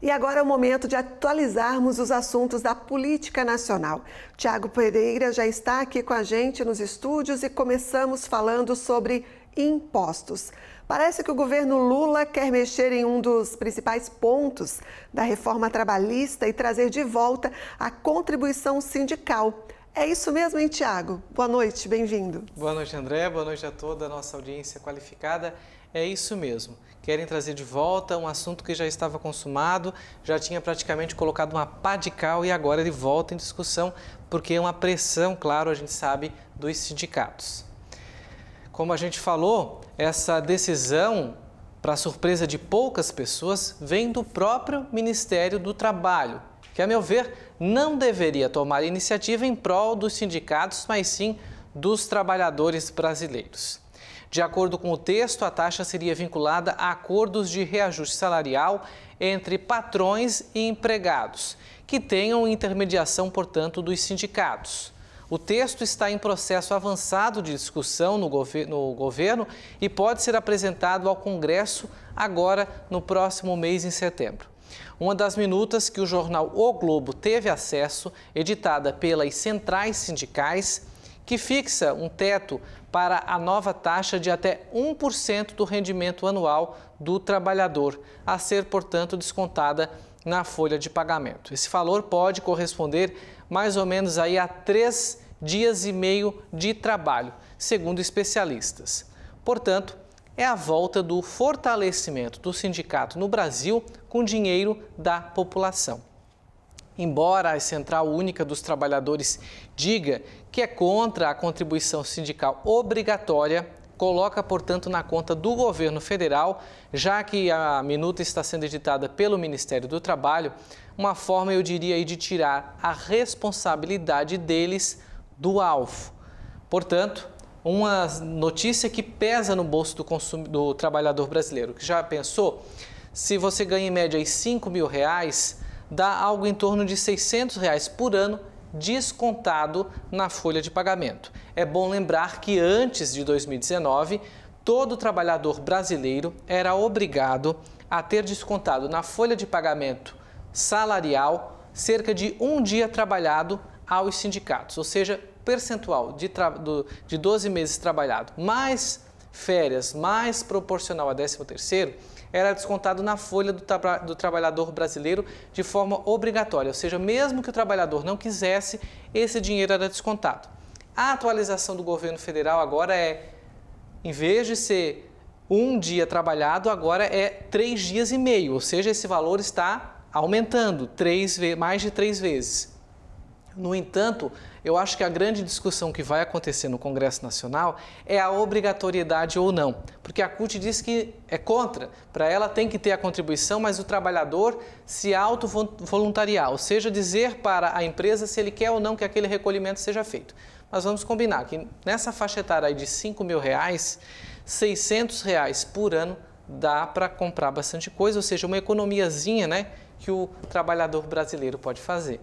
E agora é o momento de atualizarmos os assuntos da política nacional. Tiago Pereira já está aqui com a gente nos estúdios e começamos falando sobre impostos. Parece que o governo Lula quer mexer em um dos principais pontos da reforma trabalhista e trazer de volta a contribuição sindical. É isso mesmo, hein, Tiago? Boa noite, bem-vindo. Boa noite, André. Boa noite a toda a nossa audiência qualificada. É isso mesmo. Querem trazer de volta um assunto que já estava consumado, já tinha praticamente colocado uma pá de cal e agora ele volta em discussão, porque é uma pressão, claro, a gente sabe, dos sindicatos. Como a gente falou, essa decisão, para surpresa de poucas pessoas, vem do próprio Ministério do Trabalho, que, a meu ver, não deveria tomar iniciativa em prol dos sindicatos, mas sim dos trabalhadores brasileiros. De acordo com o texto, a taxa seria vinculada a acordos de reajuste salarial entre patrões e empregados, que tenham intermediação, portanto, dos sindicatos. O texto está em processo avançado de discussão no, gover no, governo e pode ser apresentado ao Congresso agora no próximo mês, em setembro. Uma das minutas que o jornal O Globo teve acesso, editada pelas centrais sindicais, que fixa um teto para a nova taxa de até 1% do rendimento anual do trabalhador, a ser, portanto, descontada na folha de pagamento. Esse valor pode corresponder mais ou menos aí a três dias e meio de trabalho, segundo especialistas. Portanto, é a volta do fortalecimento do sindicato no Brasil com dinheiro da população embora a Central Única dos Trabalhadores diga que é contra a contribuição sindical obrigatória, coloca, portanto, na conta do governo federal, já que a minuta está sendo editada pelo Ministério do Trabalho, uma forma, eu diria, de tirar a responsabilidade deles do alvo. Portanto, uma notícia que pesa no bolso do, consum... do trabalhador brasileiro, que já pensou, se você ganha em média aí 5 mil reais, dá algo em torno de R$ 600 reais por ano descontado na folha de pagamento. É bom lembrar que antes de 2019, todo trabalhador brasileiro era obrigado a ter descontado na folha de pagamento salarial cerca de um dia trabalhado aos sindicatos, ou seja, percentual de, de 12 meses trabalhado mais férias mais proporcional a 13º era descontado na folha do, tra do, trabalhador brasileiro de forma obrigatória, ou seja, mesmo que o trabalhador não quisesse, esse dinheiro era descontado. A atualização do governo federal agora é, em vez de ser um dia trabalhado, agora é três dias e meio, ou seja, esse valor está aumentando três, mais de três vezes. No entanto, eu acho que a grande discussão que vai acontecer no Congresso Nacional é a obrigatoriedade ou não, porque a CUT diz que é contra. Para ela tem que ter a contribuição, mas o trabalhador se auto-voluntariar, ou seja, dizer para a empresa se ele quer ou não que aquele recolhimento seja feito. Mas vamos combinar que nessa faixa etária de 5 mil reais, 600 reais por ano dá para comprar bastante coisa, ou seja, uma economiazinha né, que o trabalhador brasileiro pode fazer.